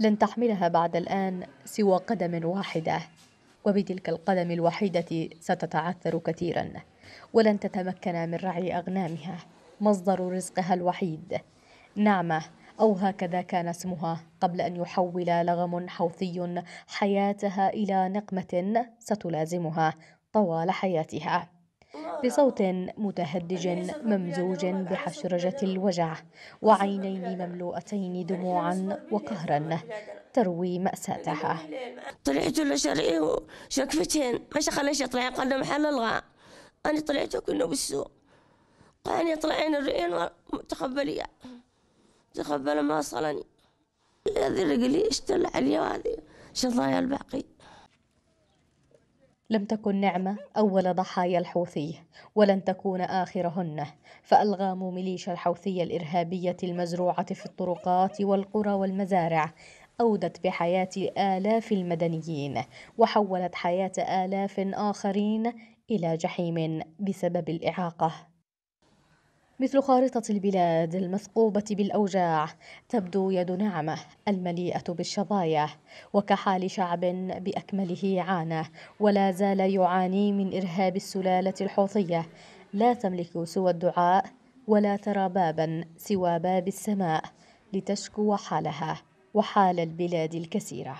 لن تحملها بعد الآن سوى قدم واحدة وبتلك القدم الوحيدة ستتعثر كثيرا ولن تتمكن من رعي أغنامها مصدر رزقها الوحيد نعمة أو هكذا كان اسمها قبل أن يحول لغم حوثي حياتها إلى نقمة ستلازمها طوال حياتها بصوت متهدج ممزوج بحشرجة الوجع وعينين مملوءتين دموعا وقهرا تروي مأساتها طلعت له شرعي شكفتين ما خليش يطلع قال محل الغاء أنا طلعت كنا بالسوق قال طلعين الرئين تقبلي تقبل ما وصلني هذه رجلي اشتل علي وهذه شظايا الباقي لم تكن نعمة أول ضحايا الحوثي ولن تكون آخرهن فألغام ميليشيا الحوثية الإرهابية المزروعة في الطرقات والقرى والمزارع أودت بحياة آلاف المدنيين وحولت حياة آلاف آخرين إلى جحيم بسبب الإعاقة مثل خارطة البلاد المثقوبة بالأوجاع تبدو يد نعمة المليئة بالشظايا وكحال شعب بأكمله عانى ولا زال يعاني من إرهاب السلالة الحوثية لا تملك سوى الدعاء ولا ترى بابا سوى باب السماء لتشكو حالها وحال البلاد الكثيره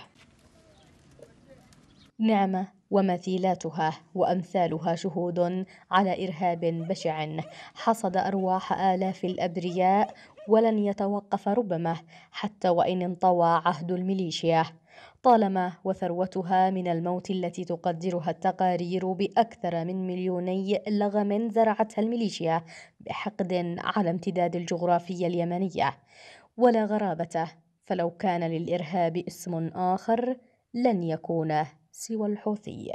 نعمة ومثيلاتها وأمثالها شهود على إرهاب بشع حصد أرواح آلاف الأبرياء ولن يتوقف ربما حتى وإن انطوى عهد الميليشيا طالما وثروتها من الموت التي تقدرها التقارير بأكثر من مليوني لغم زرعتها الميليشيا بحقد على امتداد الجغرافية اليمنية ولا غرابة فلو كان للإرهاب اسم آخر لن يكون سوى الحوثي